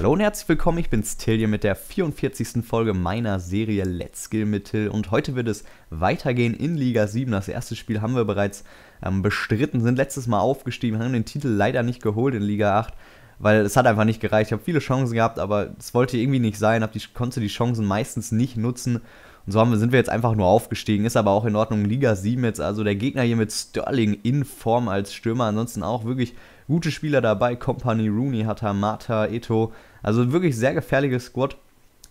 Hallo und herzlich willkommen, ich bin's Till hier mit der 44. Folge meiner Serie Let's Kill mit Till und heute wird es weitergehen in Liga 7. Das erste Spiel haben wir bereits ähm, bestritten, sind letztes Mal aufgestiegen, haben den Titel leider nicht geholt in Liga 8, weil es hat einfach nicht gereicht. Ich habe viele Chancen gehabt, aber es wollte irgendwie nicht sein, hab die, konnte die Chancen meistens nicht nutzen und so haben, sind wir jetzt einfach nur aufgestiegen. Ist aber auch in Ordnung. Liga 7 jetzt, also der Gegner hier mit Sterling in Form als Stürmer. Ansonsten auch wirklich gute Spieler dabei. Company, Rooney, Hatta, Mata, Eto, also wirklich sehr gefährliches Squad.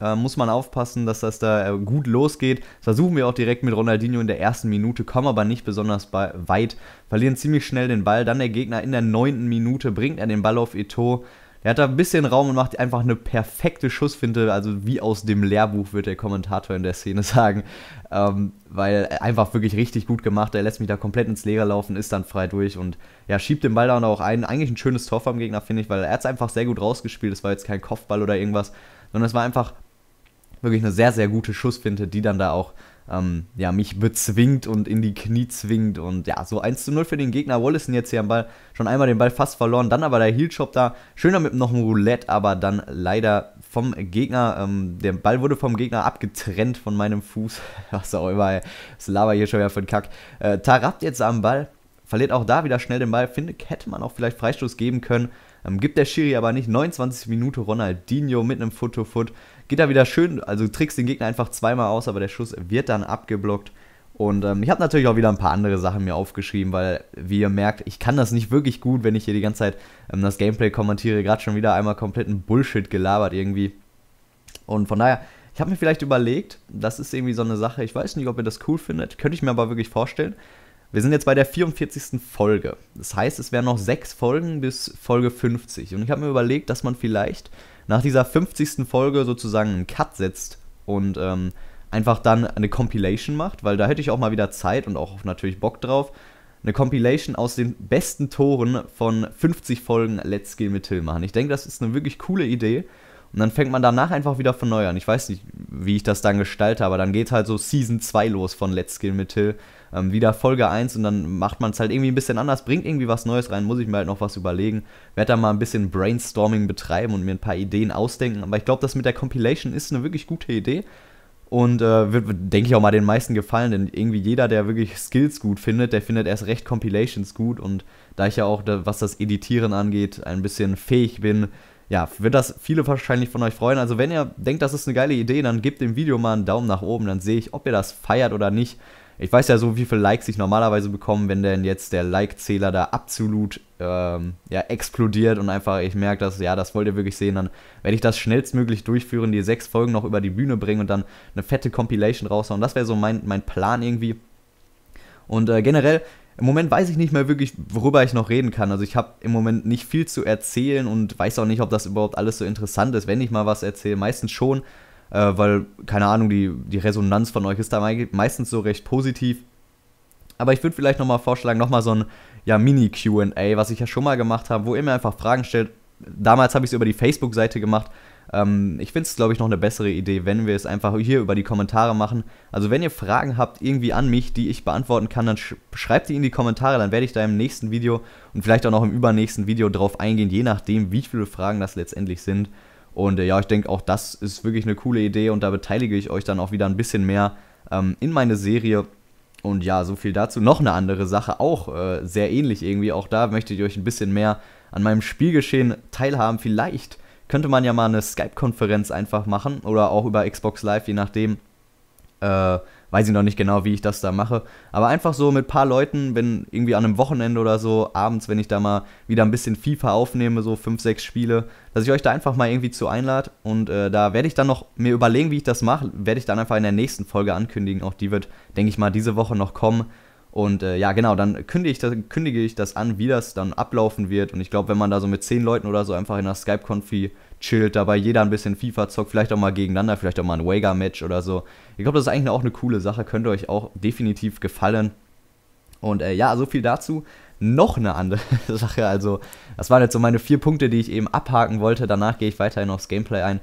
Äh, muss man aufpassen, dass das da äh, gut losgeht. Versuchen wir auch direkt mit Ronaldinho in der ersten Minute, kommen aber nicht besonders weit, verlieren ziemlich schnell den Ball. Dann der Gegner in der neunten Minute bringt er den Ball auf Eto'o der hat da ein bisschen Raum und macht einfach eine perfekte Schussfinte. Also wie aus dem Lehrbuch, wird der Kommentator in der Szene sagen. Ähm, weil einfach wirklich richtig gut gemacht. Er lässt mich da komplett ins Leere laufen, ist dann frei durch und ja, schiebt den Ball dann auch ein. Eigentlich ein schönes Tor vom Gegner, finde ich, weil er hat es einfach sehr gut rausgespielt. Es war jetzt kein Kopfball oder irgendwas, sondern es war einfach wirklich eine sehr, sehr gute Schussfinte, die dann da auch ähm, ja, mich bezwingt und in die Knie zwingt. Und ja, so 1 zu 0 für den Gegner. Wollison jetzt hier am Ball, schon einmal den Ball fast verloren. Dann aber der Heelchop da, schöner mit noch einem Roulette, aber dann leider vom Gegner, ähm, der Ball wurde vom Gegner abgetrennt von meinem Fuß. Was auch immer, ey. das laber hier schon wieder für den Kack. Äh, Tarabt jetzt am Ball, verliert auch da wieder schnell den Ball. Finde, hätte man auch vielleicht Freistoß geben können. Ähm, gibt der Schiri aber nicht. 29 Minute Ronaldinho mit einem Foot-to-Foot. -Foot geht da wieder schön, also trickst den Gegner einfach zweimal aus, aber der Schuss wird dann abgeblockt. Und ähm, ich habe natürlich auch wieder ein paar andere Sachen mir aufgeschrieben, weil, wie ihr merkt, ich kann das nicht wirklich gut, wenn ich hier die ganze Zeit ähm, das Gameplay kommentiere. Gerade schon wieder einmal kompletten Bullshit gelabert irgendwie. Und von daher, ich habe mir vielleicht überlegt, das ist irgendwie so eine Sache, ich weiß nicht, ob ihr das cool findet, könnte ich mir aber wirklich vorstellen. Wir sind jetzt bei der 44. Folge. Das heißt, es wären noch sechs Folgen bis Folge 50. Und ich habe mir überlegt, dass man vielleicht nach dieser 50. Folge sozusagen einen Cut setzt und ähm, einfach dann eine Compilation macht, weil da hätte ich auch mal wieder Zeit und auch natürlich Bock drauf. Eine Compilation aus den besten Toren von 50 Folgen Let's Kill mit Till machen. Ich denke, das ist eine wirklich coole Idee. Und dann fängt man danach einfach wieder von neu an. Ich weiß nicht, wie ich das dann gestalte, aber dann geht halt so Season 2 los von Let's Kill mit Till ähm, wieder Folge 1 und dann macht man es halt irgendwie ein bisschen anders, bringt irgendwie was Neues rein, muss ich mir halt noch was überlegen. Werde da mal ein bisschen Brainstorming betreiben und mir ein paar Ideen ausdenken. Aber ich glaube, das mit der Compilation ist eine wirklich gute Idee. Und äh, wird, denke ich, auch mal den meisten gefallen, denn irgendwie jeder, der wirklich Skills gut findet, der findet erst recht Compilations gut. Und da ich ja auch, was das Editieren angeht, ein bisschen fähig bin, ja, wird das viele wahrscheinlich von euch freuen. Also wenn ihr denkt, das ist eine geile Idee, dann gebt dem Video mal einen Daumen nach oben, dann sehe ich, ob ihr das feiert oder nicht ich weiß ja so, wie viele Likes ich normalerweise bekomme, wenn denn jetzt der Like-Zähler da absolut ähm, ja, explodiert und einfach ich merke, dass, ja, das wollt ihr wirklich sehen, dann werde ich das schnellstmöglich durchführen, die sechs Folgen noch über die Bühne bringen und dann eine fette Compilation raushauen. Das wäre so mein, mein Plan irgendwie. Und äh, generell, im Moment weiß ich nicht mehr wirklich, worüber ich noch reden kann. Also ich habe im Moment nicht viel zu erzählen und weiß auch nicht, ob das überhaupt alles so interessant ist, wenn ich mal was erzähle. Meistens schon, äh, weil, keine Ahnung, die, die Resonanz von euch ist da meistens so recht positiv. Aber ich würde vielleicht nochmal vorschlagen, nochmal so ein ja, Mini-QA, was ich ja schon mal gemacht habe, wo ihr mir einfach Fragen stellt. Damals habe ich es über die Facebook-Seite gemacht. Ähm, ich finde es, glaube ich, noch eine bessere Idee, wenn wir es einfach hier über die Kommentare machen. Also, wenn ihr Fragen habt, irgendwie an mich, die ich beantworten kann, dann sch schreibt die in die Kommentare. Dann werde ich da im nächsten Video und vielleicht auch noch im übernächsten Video drauf eingehen, je nachdem, wie viele Fragen das letztendlich sind. Und äh, ja, ich denke, auch das ist wirklich eine coole Idee und da beteilige ich euch dann auch wieder ein bisschen mehr ähm, in meine Serie. Und ja, so viel dazu. Noch eine andere Sache, auch äh, sehr ähnlich irgendwie. Auch da möchte ich euch ein bisschen mehr an meinem Spielgeschehen teilhaben. Vielleicht könnte man ja mal eine Skype-Konferenz einfach machen oder auch über Xbox Live, je nachdem, äh, weiß ich noch nicht genau, wie ich das da mache. Aber einfach so mit ein paar Leuten, wenn irgendwie an einem Wochenende oder so, abends, wenn ich da mal wieder ein bisschen FIFA aufnehme, so fünf, sechs Spiele, dass ich euch da einfach mal irgendwie zu einlade. Und äh, da werde ich dann noch mir überlegen, wie ich das mache. Werde ich dann einfach in der nächsten Folge ankündigen. Auch die wird, denke ich mal, diese Woche noch kommen. Und äh, ja, genau, dann kündige ich, das, kündige ich das an, wie das dann ablaufen wird. Und ich glaube, wenn man da so mit zehn Leuten oder so einfach in der Skype-Konfi chillt, dabei jeder ein bisschen FIFA zockt, vielleicht auch mal gegeneinander, vielleicht auch mal ein Wager-Match oder so. Ich glaube, das ist eigentlich auch eine coole Sache, könnte euch auch definitiv gefallen. Und äh, ja, so viel dazu. Noch eine andere Sache, also das waren jetzt so meine vier Punkte, die ich eben abhaken wollte. Danach gehe ich weiterhin aufs Gameplay ein.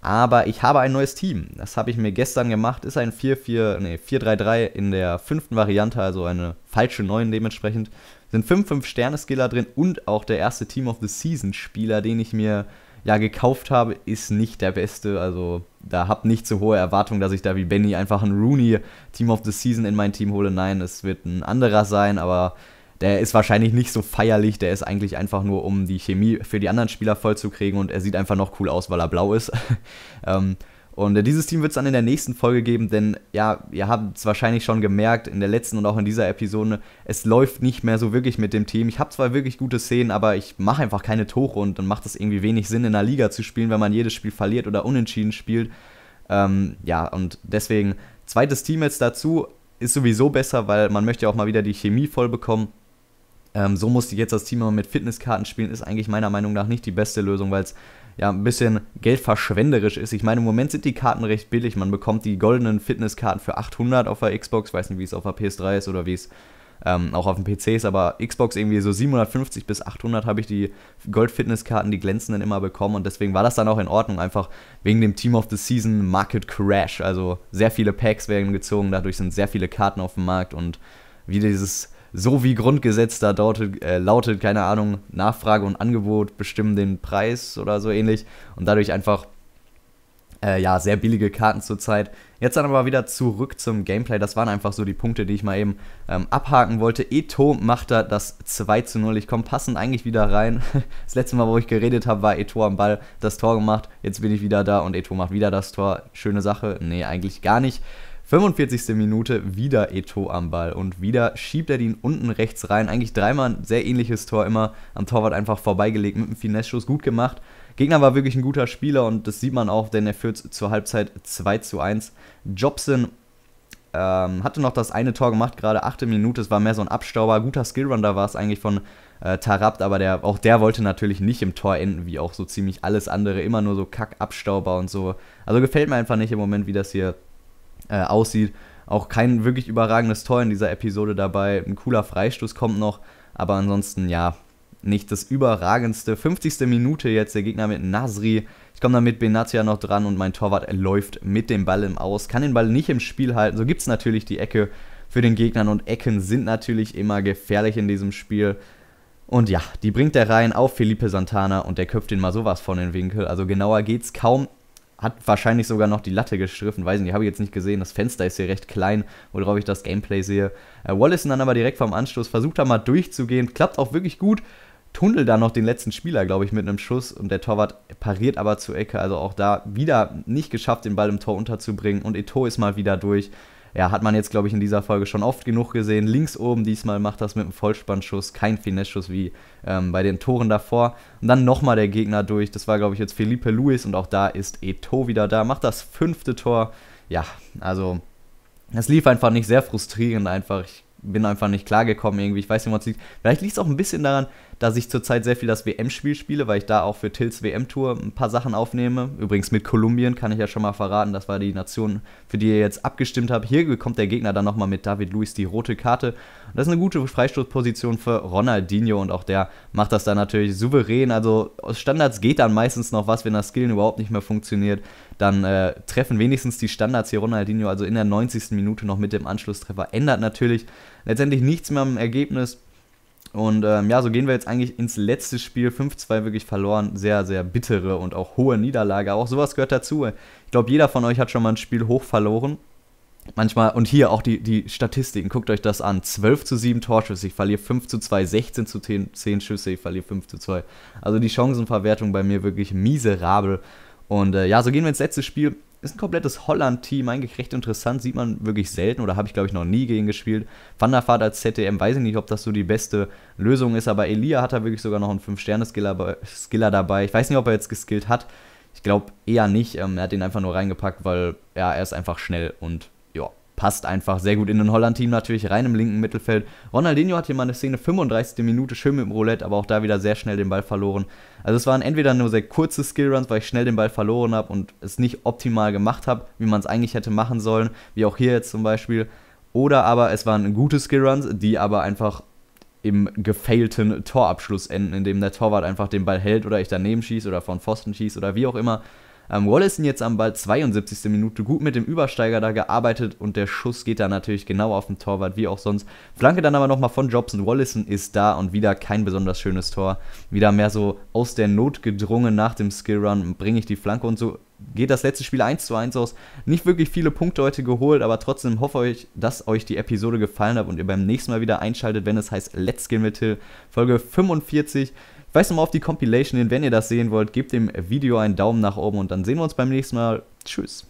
Aber ich habe ein neues Team. Das habe ich mir gestern gemacht. Ist ein 4-4, nee, 4-3-3 in der fünften Variante, also eine falsche 9 dementsprechend. Sind 5-5 Sterne-Skiller drin und auch der erste Team of the Season-Spieler, den ich mir ja gekauft habe, ist nicht der beste. Also da habt nicht so hohe Erwartungen, dass ich da wie Benny einfach einen Rooney Team of the Season in mein Team hole. Nein, es wird ein anderer sein, aber der ist wahrscheinlich nicht so feierlich. Der ist eigentlich einfach nur, um die Chemie für die anderen Spieler vollzukriegen und er sieht einfach noch cool aus, weil er blau ist. ähm, und äh, dieses Team wird es dann in der nächsten Folge geben, denn ja, ihr habt es wahrscheinlich schon gemerkt, in der letzten und auch in dieser Episode, es läuft nicht mehr so wirklich mit dem Team. Ich habe zwar wirklich gute Szenen, aber ich mache einfach keine Tore und dann macht es irgendwie wenig Sinn, in der Liga zu spielen, wenn man jedes Spiel verliert oder unentschieden spielt. Ähm, ja, und deswegen, zweites Team jetzt dazu ist sowieso besser, weil man möchte auch mal wieder die Chemie voll bekommen. Ähm, so musste jetzt das Team aber mit Fitnesskarten spielen, ist eigentlich meiner Meinung nach nicht die beste Lösung, weil es ja ein bisschen geldverschwenderisch ist. Ich meine, im Moment sind die Karten recht billig. Man bekommt die goldenen Fitnesskarten für 800 auf der Xbox. Ich weiß nicht, wie es auf der PS3 ist oder wie es ähm, auch auf dem PC ist, aber Xbox irgendwie so 750 bis 800 habe ich die gold fitness die glänzenden immer bekommen und deswegen war das dann auch in Ordnung, einfach wegen dem Team of the Season Market Crash. Also sehr viele Packs werden gezogen, dadurch sind sehr viele Karten auf dem Markt und wie dieses so wie Grundgesetz da lautet, äh, lautet, keine Ahnung, Nachfrage und Angebot bestimmen den Preis oder so ähnlich und dadurch einfach äh, ja, sehr billige Karten zurzeit. Jetzt dann aber wieder zurück zum Gameplay. Das waren einfach so die Punkte, die ich mal eben ähm, abhaken wollte. Eto macht da das 2 zu 0. Ich komme passend eigentlich wieder rein. Das letzte Mal, wo ich geredet habe, war Eto am Ball, das Tor gemacht. Jetzt bin ich wieder da und Eto macht wieder das Tor. Schöne Sache. Nee, eigentlich gar nicht. 45. Minute wieder Eto am Ball und wieder schiebt er den unten rechts rein. Eigentlich dreimal ein sehr ähnliches Tor immer am Torwart einfach vorbeigelegt mit einem Finesse-Schuss. Gut gemacht. Gegner war wirklich ein guter Spieler und das sieht man auch, denn er führt zur Halbzeit 2 zu 1. Jobson ähm, hatte noch das eine Tor gemacht, gerade 8. Minute. Es war mehr so ein Abstauber. Guter Skillrunner war es eigentlich von äh, Tarabt, aber der, auch der wollte natürlich nicht im Tor enden, wie auch so ziemlich alles andere. Immer nur so Kack-Abstauber und so. Also gefällt mir einfach nicht im Moment, wie das hier äh, aussieht. Auch kein wirklich überragendes Tor in dieser Episode dabei. Ein cooler Freistoß kommt noch, aber ansonsten ja, nicht das überragendste. 50. Minute jetzt der Gegner mit Nasri. Ich komme dann mit Benatia noch dran und mein Torwart läuft mit dem Ball im Aus, kann den Ball nicht im Spiel halten. So gibt es natürlich die Ecke für den Gegnern und Ecken sind natürlich immer gefährlich in diesem Spiel. Und ja, die bringt er rein auf Felipe Santana und der köpft den mal sowas von den Winkel. Also genauer geht's kaum hat wahrscheinlich sogar noch die Latte gestriffen, weiß nicht, habe ich jetzt nicht gesehen. Das Fenster ist hier recht klein, worauf ich das Gameplay sehe. Äh, Wallison dann aber direkt vom Anstoß versucht da mal durchzugehen, klappt auch wirklich gut. Tunnel da noch den letzten Spieler, glaube ich, mit einem Schuss und der Torwart pariert aber zur Ecke. Also auch da wieder nicht geschafft, den Ball im Tor unterzubringen und Eto ist mal wieder durch. Ja, hat man jetzt, glaube ich, in dieser Folge schon oft genug gesehen. Links oben diesmal macht das mit einem Vollspannschuss, kein Finesse-Schuss wie ähm, bei den Toren davor. Und dann nochmal der Gegner durch. Das war, glaube ich, jetzt Felipe Luis und auch da ist Eto wieder da. Macht das fünfte Tor. Ja, also es lief einfach nicht sehr frustrierend einfach. Ich bin einfach nicht klargekommen irgendwie. Ich weiß nicht, was liegt. Vielleicht liegt es auch ein bisschen daran, dass ich zurzeit sehr viel das WM-Spiel spiele, weil ich da auch für Tills WM-Tour ein paar Sachen aufnehme. Übrigens mit Kolumbien kann ich ja schon mal verraten, das war die Nation, für die ihr jetzt abgestimmt habt. Hier bekommt der Gegner dann nochmal mit David Luiz die rote Karte. Und das ist eine gute Freistoßposition für Ronaldinho und auch der macht das dann natürlich souverän. Also aus Standards geht dann meistens noch was, wenn das Skillen überhaupt nicht mehr funktioniert. Dann äh, treffen wenigstens die Standards hier Ronaldinho, also in der 90. Minute noch mit dem Anschlusstreffer. Ändert natürlich letztendlich nichts mehr am Ergebnis. Und ähm, ja, so gehen wir jetzt eigentlich ins letzte Spiel. 5-2 wirklich verloren. Sehr, sehr bittere und auch hohe Niederlage. Auch sowas gehört dazu. Ich glaube, jeder von euch hat schon mal ein Spiel hoch verloren. Manchmal, und hier auch die, die Statistiken, guckt euch das an. 12 zu 7 Torschüsse, ich verliere 5 zu 2, 16 zu 10, 10 Schüsse, ich verliere 5 zu 2. Also die Chancenverwertung bei mir wirklich miserabel. Und äh, ja, so gehen wir ins letzte Spiel ist ein komplettes Holland-Team, eigentlich recht interessant, sieht man wirklich selten oder habe ich glaube ich noch nie gegen gespielt. Van der Vaart als ZDM, weiß ich nicht, ob das so die beste Lösung ist, aber Elia hat da wirklich sogar noch einen 5-Sterne-Skiller dabei. Ich weiß nicht, ob er jetzt geskillt hat. Ich glaube eher nicht. Ähm, er hat ihn einfach nur reingepackt, weil ja, er ist einfach schnell und ja, passt einfach sehr gut in den Holland-Team natürlich rein im linken Mittelfeld. Ronaldinho hat hier mal eine Szene 35. Minute schön mit dem Roulette, aber auch da wieder sehr schnell den Ball verloren. Also es waren entweder nur sehr kurze Skillruns, weil ich schnell den Ball verloren habe und es nicht optimal gemacht habe, wie man es eigentlich hätte machen sollen, wie auch hier jetzt zum Beispiel. Oder aber es waren gute Skillruns, die aber einfach im gefailten Torabschluss enden, indem der Torwart einfach den Ball hält oder ich daneben schieße oder von Pfosten schieße oder wie auch immer. Ähm, Wallison jetzt am Ball 72. Minute gut mit dem Übersteiger da gearbeitet und der Schuss geht da natürlich genau auf den Torwart wie auch sonst. Flanke dann aber nochmal von Jobson. Wallison ist da und wieder kein besonders schönes Tor. Wieder mehr so aus der Not gedrungen nach dem Skillrun bringe ich die Flanke und so geht das letzte Spiel 1 zu 1 aus. Nicht wirklich viele Punkte heute geholt, aber trotzdem hoffe ich, dass euch die Episode gefallen hat und ihr beim nächsten Mal wieder einschaltet, wenn es heißt Let's Game mit Till, Folge 45. Weist nochmal auf die Compilation hin, wenn ihr das sehen wollt. Gebt dem Video einen Daumen nach oben und dann sehen wir uns beim nächsten Mal. Tschüss.